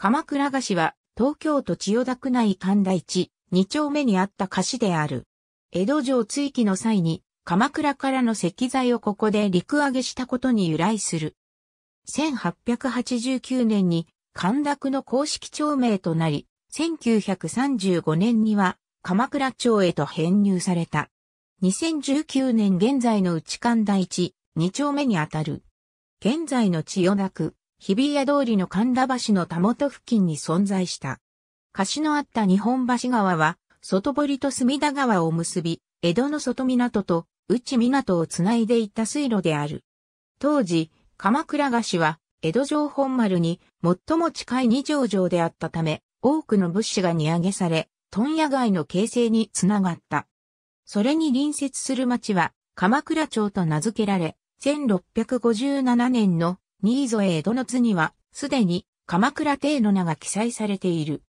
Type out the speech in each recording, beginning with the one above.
鎌倉菓子は東京都千代田区内神田市2丁目にあった菓子である。江戸城追記の際に鎌倉からの石材をここで陸揚げしたことに由来する。1889年に神田区の公式町名となり、1935年には鎌倉町へと編入された。2019年現在の内神田市2丁目にあたる。現在の千代田区、日比谷通りの神田橋のたもと付近に存在した。貸しのあった日本橋川は、外堀と隅田川を結び、江戸の外港と内港をつないでいった水路である。当時、鎌倉菓子は、江戸城本丸に最も近い二条城であったため、多くの物資が荷上げされ、問屋街の形成につながった。それに隣接する町は、鎌倉町と名付けられ、1657年の新添江戸の図には、すでに鎌倉帝の名が記載されている。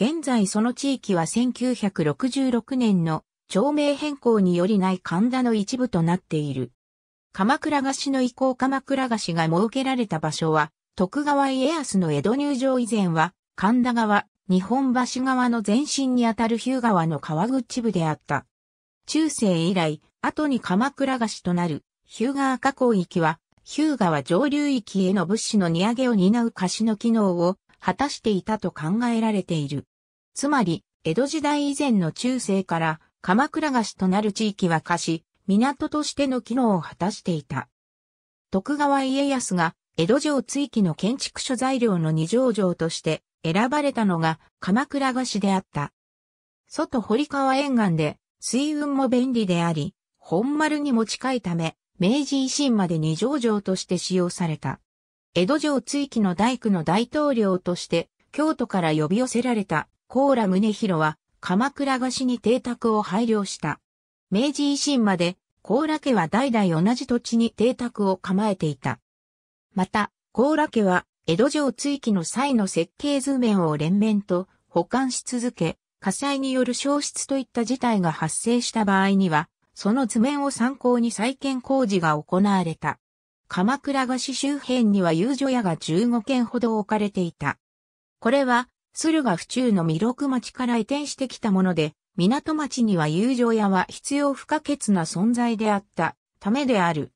現在その地域は1966年の町名変更によりない神田の一部となっている。鎌倉菓子の移行鎌倉菓子が設けられた場所は、徳川家康の江戸入場以前は、神田川、日本橋川の前身にあたる日向川の川口部であった。中世以来、後に鎌倉菓子となる、日向赤港域は、ヒューガは上流域への物資の荷上げを担う貸しの機能を果たしていたと考えられている。つまり、江戸時代以前の中世から鎌倉菓子となる地域は貸し、港としての機能を果たしていた。徳川家康が江戸城追記の建築所材料の二条城として選ばれたのが鎌倉菓子であった。外堀川沿岸で水運も便利であり、本丸にも近いため、明治維新まで二条城として使用された。江戸城追記の大工の大統領として、京都から呼び寄せられた、高良宗広は、鎌倉菓子に邸宅を配慮した。明治維新まで、高良家は代々同じ土地に邸宅を構えていた。また、高良家は、江戸城追記の際の設計図面を連綿と保管し続け、火災による消失といった事態が発生した場合には、その図面を参考に再建工事が行われた。鎌倉菓子周辺には遊女屋が15軒ほど置かれていた。これは、駿河府中の弥勒町から移転してきたもので、港町には遊女屋は必要不可欠な存在であったためである。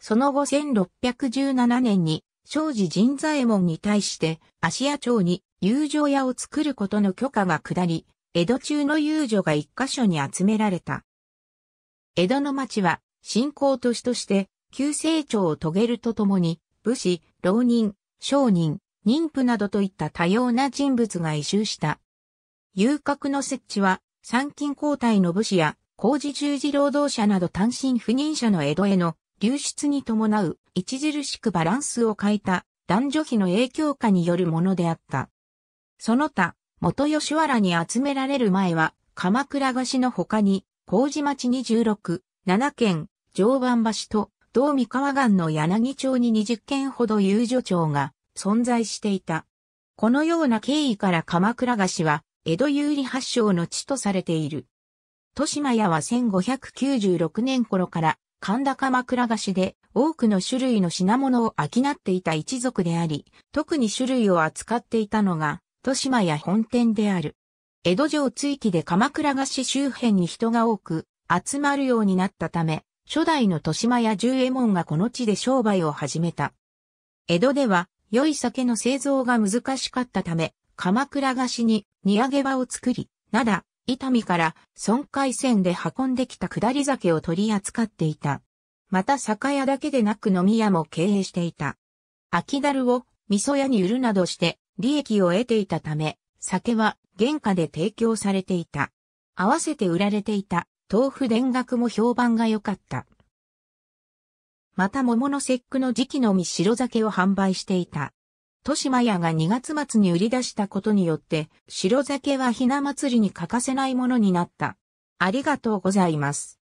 その後1617年に、庄司神左衛門に対して、芦屋町に遊女屋を作ることの許可が下り、江戸中の遊女が一箇所に集められた。江戸の町は信仰都市として急成長を遂げるとともに、武士、浪人、商人、妊婦などといった多様な人物が移住した。遊郭の設置は、参勤交代の武士や工事従事労働者など単身赴任者の江戸への流出に伴う著しくバランスを変えた男女比の影響下によるものであった。その他、元吉原に集められる前は鎌倉菓子の他に麹町26、7県、常磐橋と、道三河岸の柳町に20県ほど遊女町が存在していた。このような経緯から鎌倉菓子は江戸有利発祥の地とされている。豊島屋は1596年頃から神田鎌倉菓子で多くの種類の品物を商っていた一族であり、特に種類を扱っていたのが豊島屋本店である。江戸城追記で鎌倉菓子周辺に人が多く集まるようになったため、初代の豊島や十右衛門がこの地で商売を始めた。江戸では良い酒の製造が難しかったため、鎌倉菓子に荷産げ場を作り、灘、伊丹から損海線で運んできた下り酒を取り扱っていた。また酒屋だけでなく飲み屋も経営していた。秋だるを味噌屋に売るなどして利益を得ていたため、酒は原価で提供されていた。合わせて売られていた豆腐田楽も評判が良かった。また桃の節句の時期のみ白酒を販売していた。豊島屋が2月末に売り出したことによって、白酒はひな祭りに欠かせないものになった。ありがとうございます。